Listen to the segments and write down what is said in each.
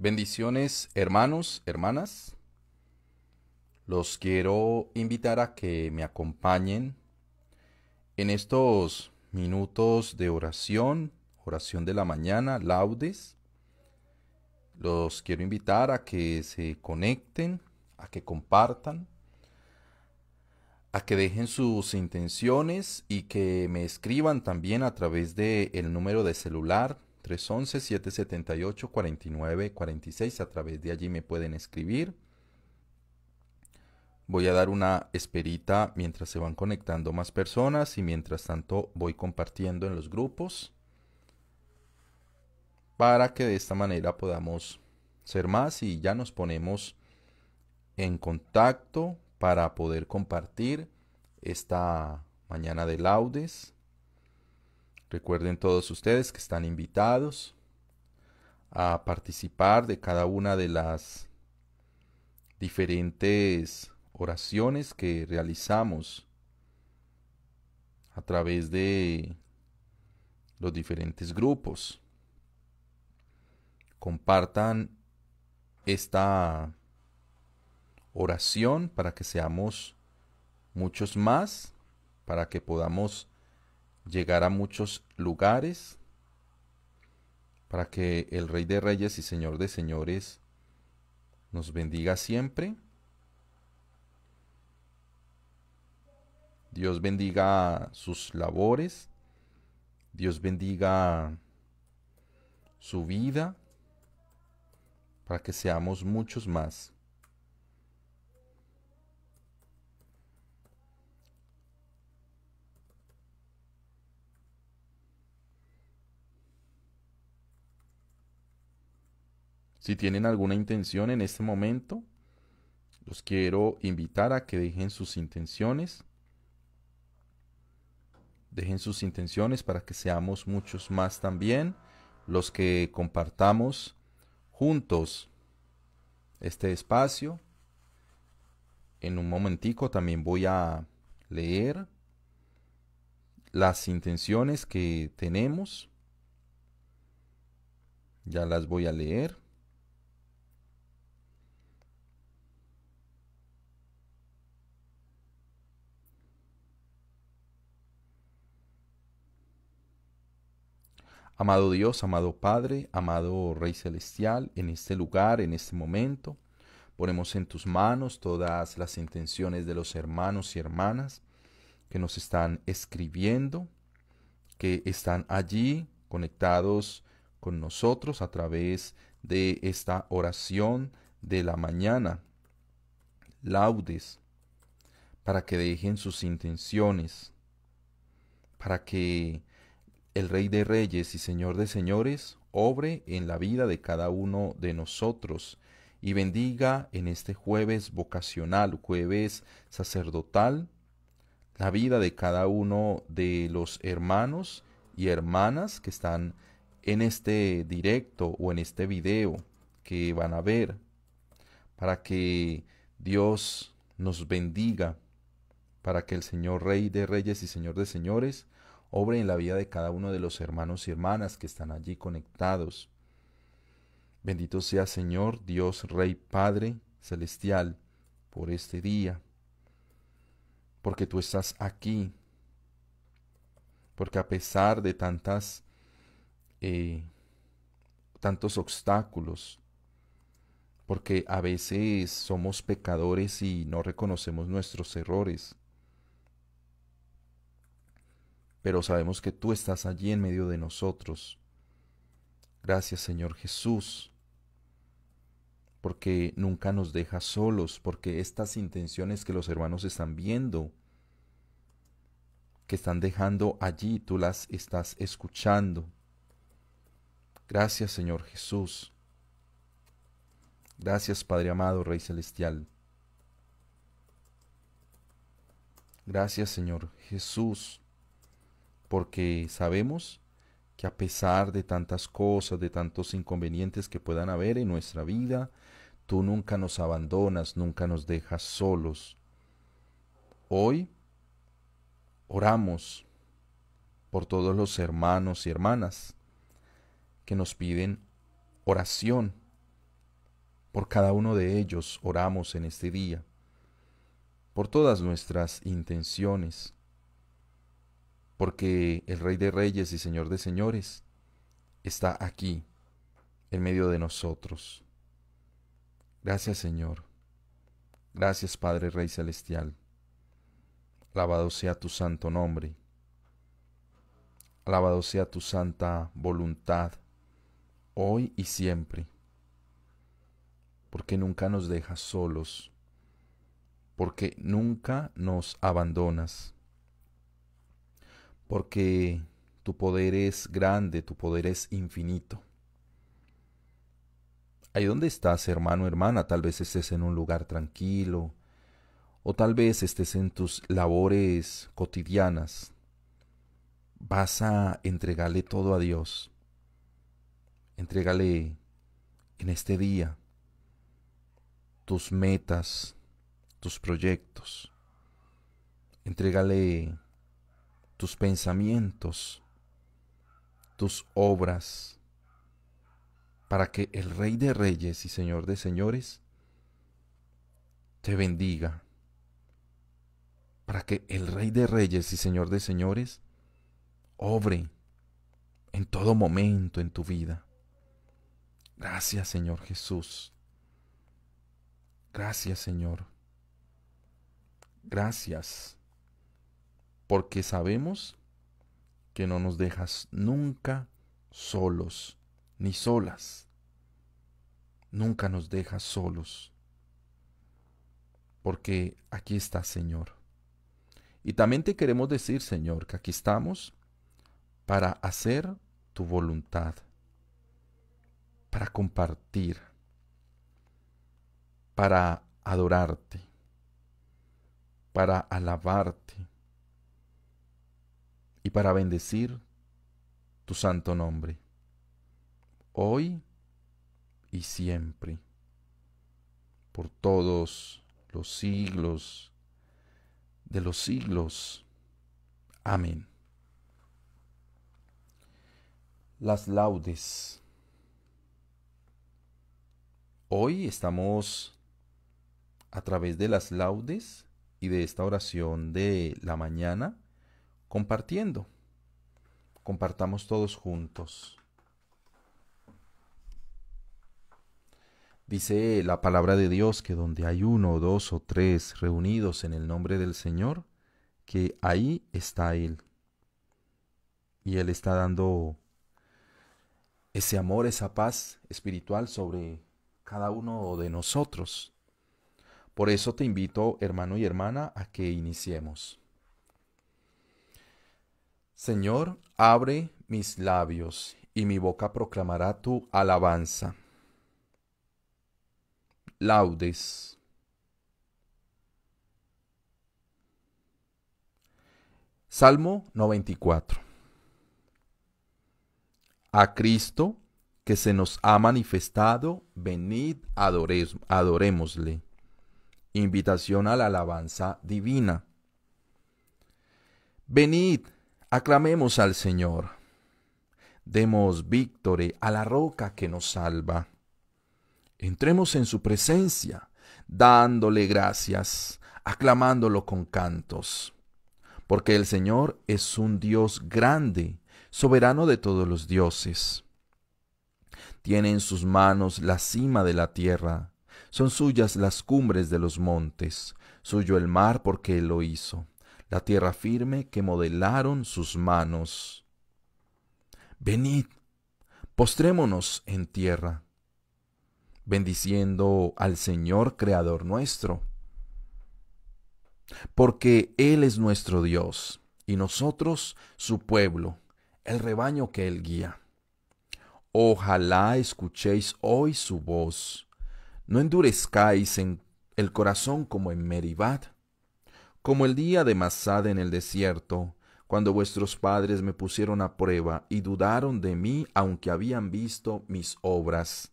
Bendiciones hermanos, hermanas. Los quiero invitar a que me acompañen en estos minutos de oración, oración de la mañana, laudes. Los quiero invitar a que se conecten, a que compartan, a que dejen sus intenciones y que me escriban también a través del número de celular 311 778 46 A través de allí me pueden escribir. Voy a dar una esperita mientras se van conectando más personas y mientras tanto voy compartiendo en los grupos para que de esta manera podamos ser más y ya nos ponemos en contacto para poder compartir esta mañana de laudes Recuerden todos ustedes que están invitados a participar de cada una de las diferentes oraciones que realizamos a través de los diferentes grupos. Compartan esta oración para que seamos muchos más, para que podamos llegar a muchos lugares para que el Rey de Reyes y Señor de Señores nos bendiga siempre. Dios bendiga sus labores. Dios bendiga su vida para que seamos muchos más. Si tienen alguna intención en este momento, los quiero invitar a que dejen sus intenciones. Dejen sus intenciones para que seamos muchos más también los que compartamos juntos este espacio. En un momentico también voy a leer las intenciones que tenemos. Ya las voy a leer. Amado Dios, amado Padre, amado Rey Celestial, en este lugar, en este momento, ponemos en tus manos todas las intenciones de los hermanos y hermanas que nos están escribiendo, que están allí conectados con nosotros a través de esta oración de la mañana. Laudes para que dejen sus intenciones, para que el Rey de Reyes y Señor de Señores, obre en la vida de cada uno de nosotros y bendiga en este jueves vocacional, jueves sacerdotal, la vida de cada uno de los hermanos y hermanas que están en este directo o en este video que van a ver, para que Dios nos bendiga, para que el Señor Rey de Reyes y Señor de Señores obre en la vida de cada uno de los hermanos y hermanas que están allí conectados. Bendito sea Señor, Dios, Rey, Padre Celestial, por este día, porque tú estás aquí, porque a pesar de tantas, eh, tantos obstáculos, porque a veces somos pecadores y no reconocemos nuestros errores, pero sabemos que tú estás allí en medio de nosotros. Gracias Señor Jesús, porque nunca nos dejas solos, porque estas intenciones que los hermanos están viendo, que están dejando allí, tú las estás escuchando. Gracias Señor Jesús. Gracias Padre amado, Rey Celestial. Gracias Señor Jesús porque sabemos que a pesar de tantas cosas, de tantos inconvenientes que puedan haber en nuestra vida, tú nunca nos abandonas, nunca nos dejas solos. Hoy oramos por todos los hermanos y hermanas que nos piden oración. Por cada uno de ellos oramos en este día, por todas nuestras intenciones, porque el Rey de Reyes y Señor de Señores está aquí, en medio de nosotros. Gracias Señor. Gracias Padre Rey Celestial. Alabado sea tu santo nombre. Alabado sea tu santa voluntad, hoy y siempre. Porque nunca nos dejas solos. Porque nunca nos abandonas porque tu poder es grande, tu poder es infinito. Ahí donde estás, hermano, hermana, tal vez estés en un lugar tranquilo, o tal vez estés en tus labores cotidianas, vas a entregarle todo a Dios. Entrégale en este día tus metas, tus proyectos. Entrégale tus pensamientos, tus obras, para que el Rey de Reyes y Señor de Señores te bendiga, para que el Rey de Reyes y Señor de Señores obre en todo momento en tu vida. Gracias Señor Jesús. Gracias Señor. Gracias porque sabemos que no nos dejas nunca solos ni solas. Nunca nos dejas solos, porque aquí estás, Señor. Y también te queremos decir, Señor, que aquí estamos para hacer tu voluntad, para compartir, para adorarte, para alabarte, y para bendecir tu santo nombre, hoy y siempre, por todos los siglos de los siglos. Amén. Las laudes. Hoy estamos a través de las laudes y de esta oración de la mañana compartiendo. Compartamos todos juntos. Dice la palabra de Dios que donde hay uno, dos o tres reunidos en el nombre del Señor, que ahí está Él. Y Él está dando ese amor, esa paz espiritual sobre cada uno de nosotros. Por eso te invito, hermano y hermana, a que iniciemos. Señor, abre mis labios, y mi boca proclamará tu alabanza. Laudes. Salmo 94. A Cristo que se nos ha manifestado, venid, adorémosle. Invitación a la alabanza divina. Venid, Aclamemos al Señor. Demos victoria a la roca que nos salva. Entremos en su presencia, dándole gracias, aclamándolo con cantos. Porque el Señor es un Dios grande, soberano de todos los dioses. Tiene en sus manos la cima de la tierra, son suyas las cumbres de los montes, suyo el mar porque él lo hizo la tierra firme que modelaron sus manos. Venid, postrémonos en tierra, bendiciendo al Señor Creador nuestro, porque Él es nuestro Dios y nosotros su pueblo, el rebaño que Él guía. Ojalá escuchéis hoy su voz, no endurezcáis en el corazón como en Meribad como el día de Masada en el desierto, cuando vuestros padres me pusieron a prueba y dudaron de mí aunque habían visto mis obras.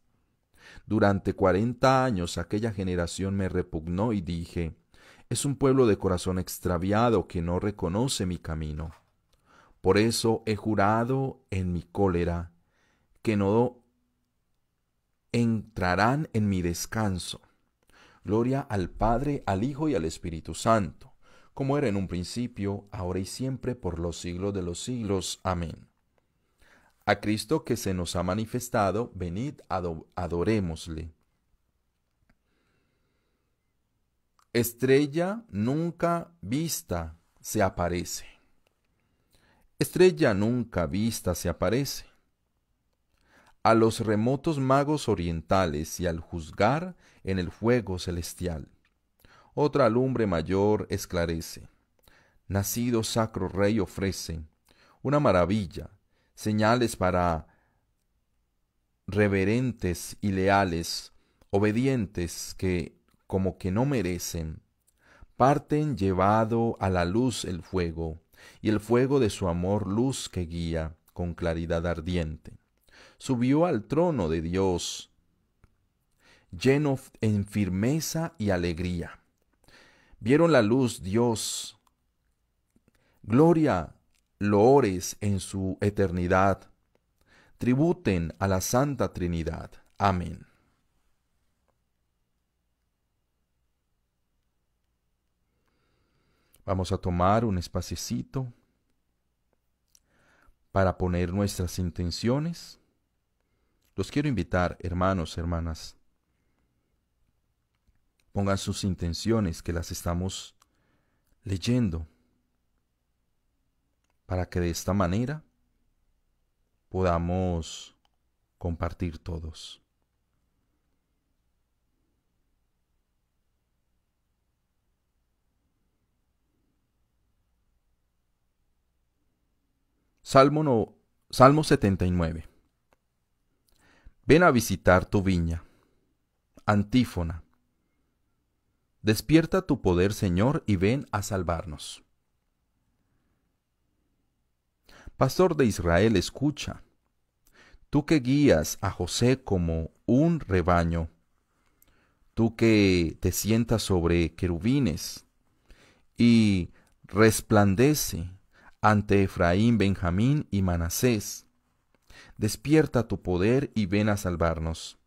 Durante cuarenta años aquella generación me repugnó y dije, es un pueblo de corazón extraviado que no reconoce mi camino. Por eso he jurado en mi cólera que no entrarán en mi descanso. Gloria al Padre, al Hijo y al Espíritu Santo como era en un principio, ahora y siempre, por los siglos de los siglos. Amén. A Cristo que se nos ha manifestado, venid, adorémosle. Estrella nunca vista se aparece. Estrella nunca vista se aparece. A los remotos magos orientales y al juzgar en el fuego celestial otra lumbre mayor esclarece. Nacido sacro rey ofrece una maravilla, señales para reverentes y leales, obedientes que, como que no merecen, parten llevado a la luz el fuego, y el fuego de su amor luz que guía con claridad ardiente. Subió al trono de Dios, lleno en firmeza y alegría. Vieron la luz Dios. Gloria, loores en su eternidad. Tributen a la Santa Trinidad. Amén. Vamos a tomar un espacecito para poner nuestras intenciones. Los quiero invitar, hermanos, hermanas, pongan sus intenciones que las estamos leyendo, para que de esta manera podamos compartir todos. Salmo, no, Salmo 79. Ven a visitar tu viña. Antífona. Despierta tu poder, Señor, y ven a salvarnos. Pastor de Israel, escucha. Tú que guías a José como un rebaño, tú que te sientas sobre querubines y resplandece ante Efraín, Benjamín y Manasés. Despierta tu poder y ven a salvarnos.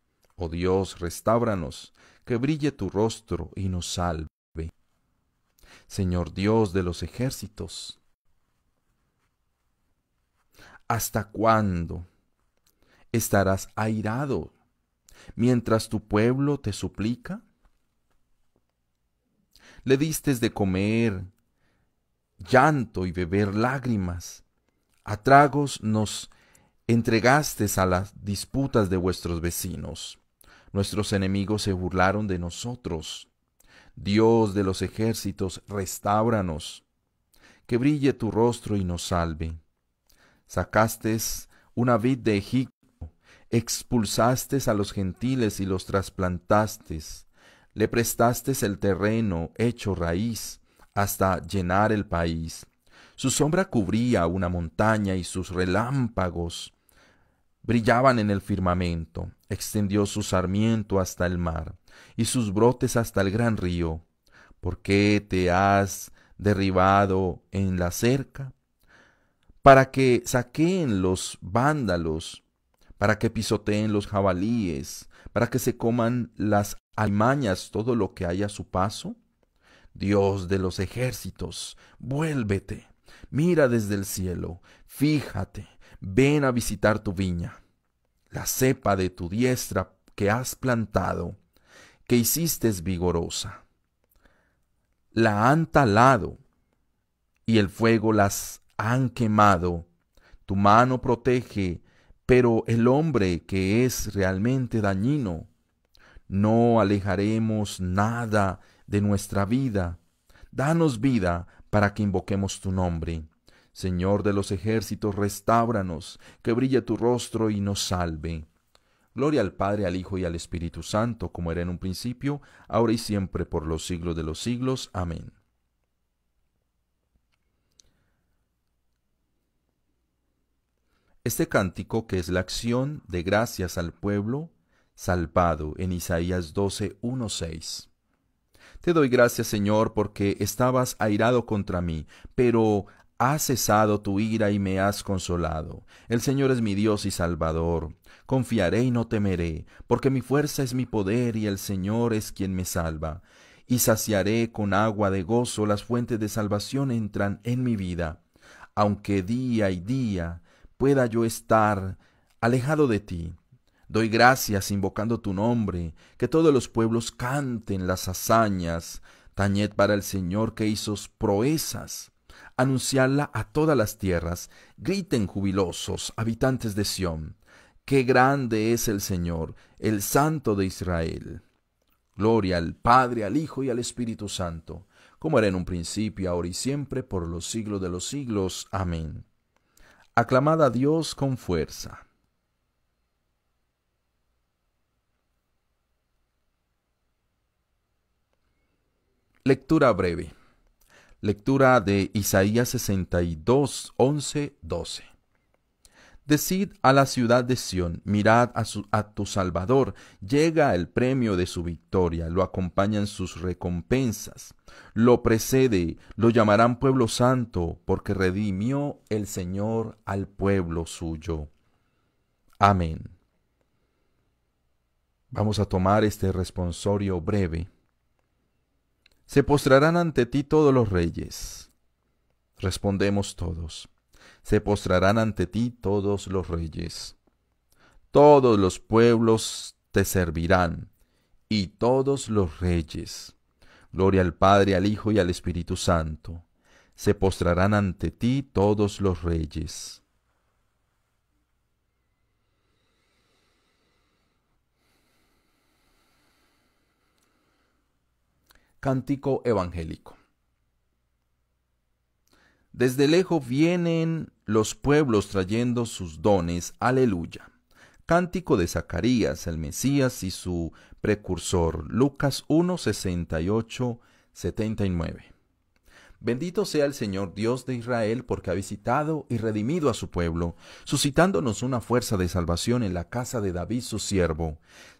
Oh Dios, restábranos, que brille tu rostro y nos salve. Señor Dios de los ejércitos, ¿hasta cuándo estarás airado mientras tu pueblo te suplica? Le diste de comer llanto y beber lágrimas. A tragos nos entregaste a las disputas de vuestros vecinos. Nuestros enemigos se burlaron de nosotros. Dios de los ejércitos, restáuranos Que brille tu rostro y nos salve. Sacaste una vid de Egipto, expulsaste a los gentiles y los trasplantaste. Le prestaste el terreno hecho raíz hasta llenar el país. Su sombra cubría una montaña y sus relámpagos brillaban en el firmamento, extendió su sarmiento hasta el mar y sus brotes hasta el gran río. ¿Por qué te has derribado en la cerca? Para que saqueen los vándalos, para que pisoteen los jabalíes, para que se coman las alimañas todo lo que haya a su paso. Dios de los ejércitos, vuélvete mira desde el cielo, fíjate, ven a visitar tu viña, la cepa de tu diestra que has plantado, que hiciste vigorosa. La han talado y el fuego las han quemado. Tu mano protege, pero el hombre que es realmente dañino, no alejaremos nada de nuestra vida. Danos vida para que invoquemos tu nombre. Señor de los ejércitos, restábranos, que brille tu rostro y nos salve. Gloria al Padre, al Hijo y al Espíritu Santo, como era en un principio, ahora y siempre, por los siglos de los siglos. Amén. Este cántico, que es la acción de gracias al pueblo, salvado en Isaías 12, 6. Te doy gracias, Señor, porque estabas airado contra mí, pero has cesado tu ira y me has consolado. El Señor es mi Dios y Salvador. Confiaré y no temeré, porque mi fuerza es mi poder y el Señor es quien me salva. Y saciaré con agua de gozo las fuentes de salvación entran en mi vida. Aunque día y día pueda yo estar alejado de ti, Doy gracias invocando tu nombre, que todos los pueblos canten las hazañas. Tañed para el Señor que hizo proezas. Anunciadla a todas las tierras. Griten jubilosos, habitantes de Sión. Qué grande es el Señor, el Santo de Israel. Gloria al Padre, al Hijo y al Espíritu Santo, como era en un principio, ahora y siempre, por los siglos de los siglos. Amén. Aclamad a Dios con fuerza. Lectura breve. Lectura de Isaías 62, 11, 12. Decid a la ciudad de Sión, mirad a, su, a, tu Salvador, llega el premio de su victoria, lo acompañan sus recompensas, lo precede, lo llamarán pueblo santo, porque redimió el Señor al pueblo suyo. Amén. Vamos a tomar este responsorio breve se postrarán ante ti todos los reyes. Respondemos todos. Se postrarán ante ti todos los reyes. Todos los pueblos te servirán, y todos los reyes. Gloria al Padre, al Hijo y al Espíritu Santo. Se postrarán ante ti todos los reyes. cántico evangélico. Desde lejos vienen los pueblos trayendo sus dones, aleluya. Cántico de Zacarías, el Mesías y su precursor, Lucas 1, 68, 79. Bendito sea el Señor Dios de Israel porque ha visitado y redimido a su pueblo, suscitándonos una fuerza de salvación en la casa de David su siervo,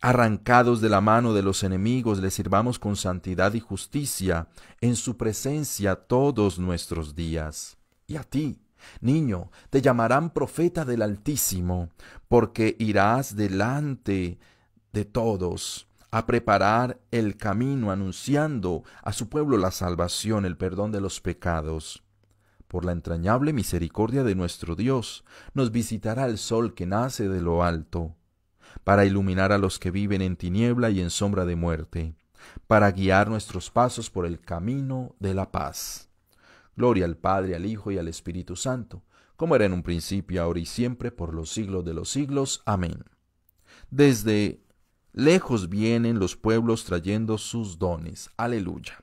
arrancados de la mano de los enemigos, le sirvamos con santidad y justicia en su presencia todos nuestros días. Y a ti, niño, te llamarán profeta del Altísimo, porque irás delante de todos a preparar el camino, anunciando a su pueblo la salvación, el perdón de los pecados. Por la entrañable misericordia de nuestro Dios, nos visitará el sol que nace de lo alto para iluminar a los que viven en tiniebla y en sombra de muerte, para guiar nuestros pasos por el camino de la paz. Gloria al Padre, al Hijo y al Espíritu Santo, como era en un principio, ahora y siempre, por los siglos de los siglos. Amén. Desde lejos vienen los pueblos trayendo sus dones. Aleluya.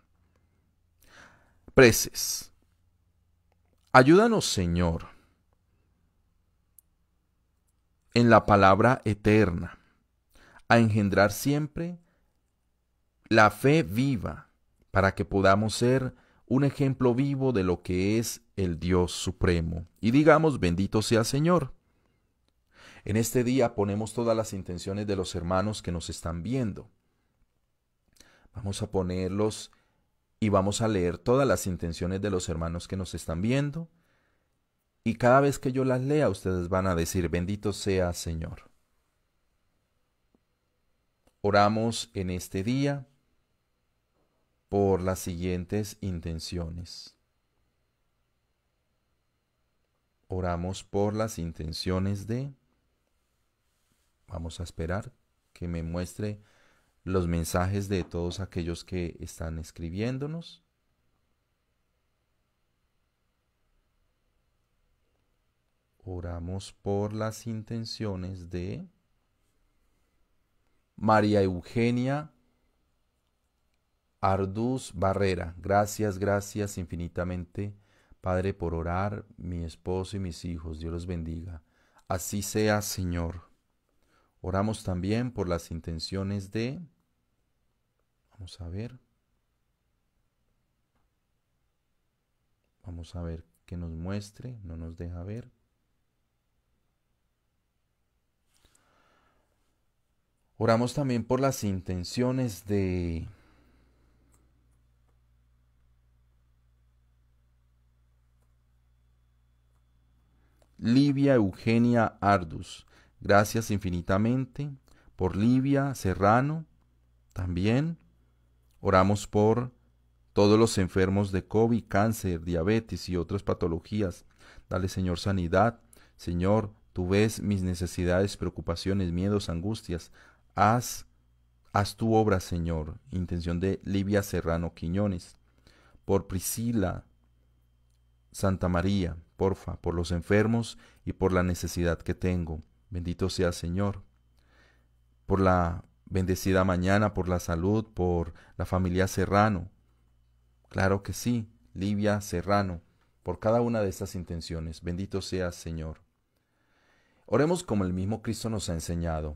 Preces. Ayúdanos, Señor, en la palabra eterna, a engendrar siempre la fe viva, para que podamos ser un ejemplo vivo de lo que es el Dios Supremo. Y digamos, bendito sea el Señor. En este día ponemos todas las intenciones de los hermanos que nos están viendo. Vamos a ponerlos y vamos a leer todas las intenciones de los hermanos que nos están viendo y cada vez que yo las lea, ustedes van a decir, bendito sea Señor. Oramos en este día por las siguientes intenciones. Oramos por las intenciones de... Vamos a esperar que me muestre los mensajes de todos aquellos que están escribiéndonos. Oramos por las intenciones de María Eugenia Arduz Barrera. Gracias, gracias infinitamente, Padre, por orar, mi esposo y mis hijos. Dios los bendiga. Así sea, Señor. Oramos también por las intenciones de... Vamos a ver. Vamos a ver que nos muestre, no nos deja ver. Oramos también por las intenciones de Livia Eugenia Ardus. Gracias infinitamente por Livia Serrano. También oramos por todos los enfermos de COVID, cáncer, diabetes y otras patologías. Dale, Señor, sanidad. Señor, tú ves mis necesidades, preocupaciones, miedos, angustias. Haz, haz tu obra, Señor. Intención de Livia Serrano Quiñones. Por Priscila Santa María, porfa, por los enfermos y por la necesidad que tengo. Bendito sea, Señor. Por la bendecida mañana, por la salud, por la familia Serrano. Claro que sí, Livia Serrano, por cada una de estas intenciones. Bendito sea, Señor. Oremos como el mismo Cristo nos ha enseñado.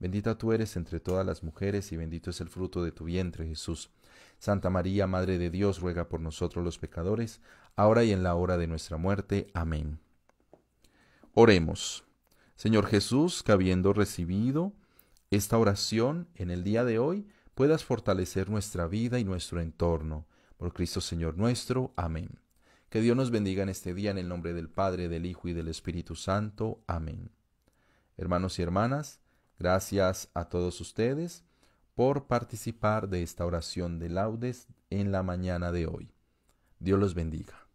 Bendita tú eres entre todas las mujeres y bendito es el fruto de tu vientre, Jesús. Santa María, Madre de Dios, ruega por nosotros los pecadores, ahora y en la hora de nuestra muerte. Amén. Oremos. Señor Jesús, que habiendo recibido esta oración en el día de hoy, puedas fortalecer nuestra vida y nuestro entorno. Por Cristo Señor nuestro. Amén. Que Dios nos bendiga en este día en el nombre del Padre, del Hijo y del Espíritu Santo. Amén. Hermanos y hermanas, Gracias a todos ustedes por participar de esta oración de laudes en la mañana de hoy. Dios los bendiga.